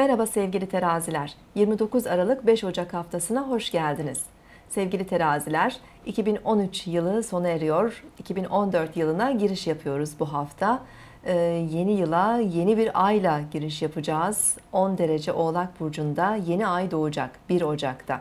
Merhaba sevgili teraziler. 29 Aralık 5 Ocak haftasına hoş geldiniz. Sevgili teraziler, 2013 yılı sona eriyor. 2014 yılına giriş yapıyoruz bu hafta. Ee, yeni yıla yeni bir ayla giriş yapacağız. 10 derece Oğlak burcunda yeni ay doğacak 1 Ocak'ta.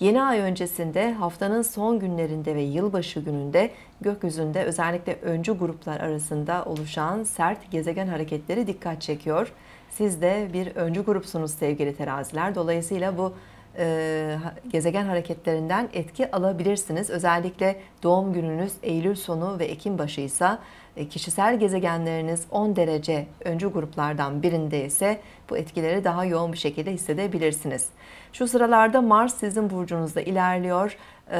Yeni ay öncesinde haftanın son günlerinde ve yılbaşı gününde gökyüzünde özellikle öncü gruplar arasında oluşan sert gezegen hareketleri dikkat çekiyor. Siz de bir öncü grupsunuz sevgili teraziler. Dolayısıyla bu e, gezegen hareketlerinden etki alabilirsiniz. Özellikle doğum gününüz Eylül sonu ve Ekim başı ise e, kişisel gezegenleriniz 10 derece öncü gruplardan birinde ise bu etkileri daha yoğun bir şekilde hissedebilirsiniz. Şu sıralarda Mars sizin burcunuzda ilerliyor. Ee,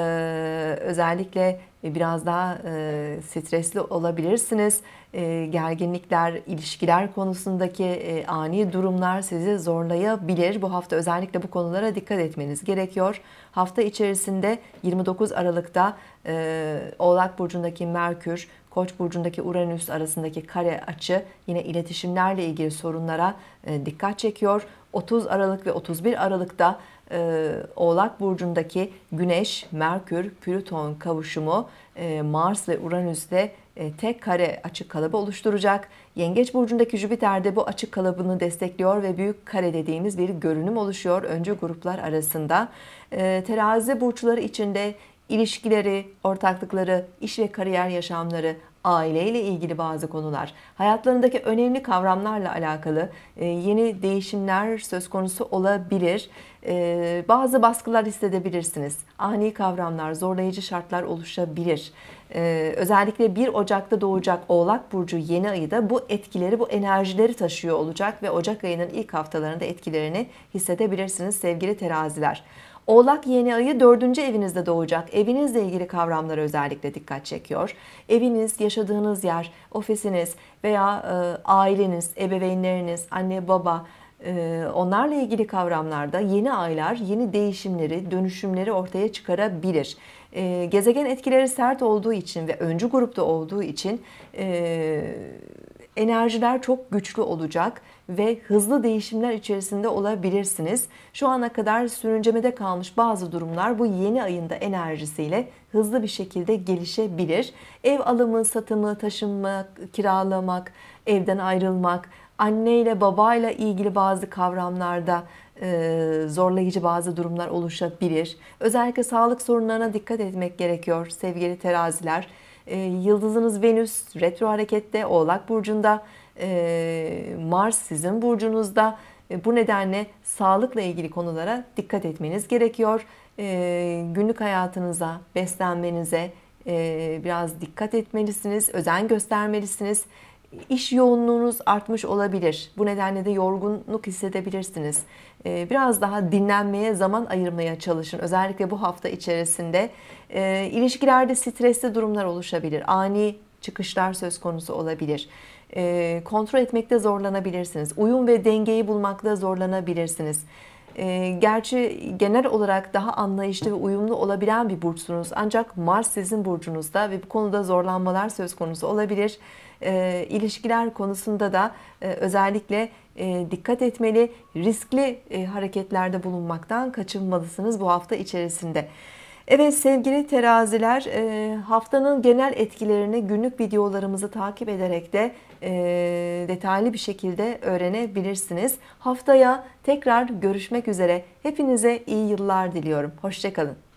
özellikle biraz daha e, stresli olabilirsiniz. E, gerginlikler, ilişkiler konusundaki e, ani durumlar sizi zorlayabilir. Bu hafta özellikle bu konulara dikkat etmeniz gerekiyor. Hafta içerisinde 29 Aralık'ta e, Oğlak Burcu'ndaki Merkür, Koç burcundaki Uranüs arasındaki kare açı yine iletişimlerle ilgili sorunlara e, dikkat çekiyor. 30 Aralık ve 31 Aralık'ta e, Oğlak burcundaki Güneş, Merkür, Plüton kavuşumu ee, Mars ve Uranüs'te e, tek kare açık kalıbı oluşturacak. Yengeç burcundaki Jüpiter de bu açık kalıbını destekliyor ve büyük kare dediğimiz bir görünüm oluşuyor Önce gruplar arasında. Ee, terazi burçları içinde ilişkileri, ortaklıkları, iş ve kariyer yaşamları, aileyle ilgili bazı konular, hayatlarındaki önemli kavramlarla alakalı e, yeni değişimler söz konusu olabilir. E, bazı baskılar hissedebilirsiniz. Ani kavramlar, zorlayıcı şartlar oluşabilir. E, özellikle 1 Ocak'ta doğacak Oğlak Burcu yeni ayı da bu etkileri, bu enerjileri taşıyor olacak ve Ocak ayının ilk haftalarında etkilerini hissedebilirsiniz sevgili teraziler. Oğlak yeni ayı dördüncü evinizde doğacak. Evinizle ilgili kavramlar özellikle dikkat çekiyor. Eviniz, yaşadığınız yer, ofisiniz veya e, aileniz, ebeveynleriniz, anne baba, e, onlarla ilgili kavramlarda yeni aylar yeni değişimleri, dönüşümleri ortaya çıkarabilir. E, gezegen etkileri sert olduğu için ve öncü grupta olduğu için e, enerjiler çok güçlü olacak ve hızlı değişimler içerisinde olabilirsiniz. Şu ana kadar sürüncemede kalmış bazı durumlar bu yeni ayında enerjisiyle hızlı bir şekilde gelişebilir. Ev alımı, satımı, taşınmak, kiralamak, evden ayrılmak, anne ile babayla ilgili bazı kavramlarda e, zorlayıcı bazı durumlar oluşabilir. Özellikle sağlık sorunlarına dikkat etmek gerekiyor sevgili teraziler. Ee, yıldızınız Venüs retro harekette Oğlak Burcu'nda ee, Mars sizin burcunuzda ee, bu nedenle sağlıkla ilgili konulara dikkat etmeniz gerekiyor günlük hayatınıza beslenmenize biraz dikkat etmelisiniz özen göstermelisiniz iş yoğunluğunuz artmış olabilir. Bu nedenle de yorgunluk hissedebilirsiniz. Ee, biraz daha dinlenmeye zaman ayırmaya çalışın. Özellikle bu hafta içerisinde ee, ilişkilerde stresli durumlar oluşabilir. Ani çıkışlar söz konusu olabilir. Ee, kontrol etmekte zorlanabilirsiniz. Uyum ve dengeyi bulmakta zorlanabilirsiniz. Ee, gerçi genel olarak daha anlayışlı ve uyumlu olabilen bir burçsunuz. Ancak Mars sizin burcunuzda ve bu konuda zorlanmalar söz konusu olabilir. Ee, ilişkiler konusunda da e, özellikle e, dikkat etmeli, riskli e, hareketlerde bulunmaktan kaçınmalısınız bu hafta içerisinde. Evet sevgili teraziler e, haftanın genel etkilerini günlük videolarımızı takip ederek de e, detaylı bir şekilde öğrenebilirsiniz. Haftaya tekrar görüşmek üzere. Hepinize iyi yıllar diliyorum. Hoşçakalın.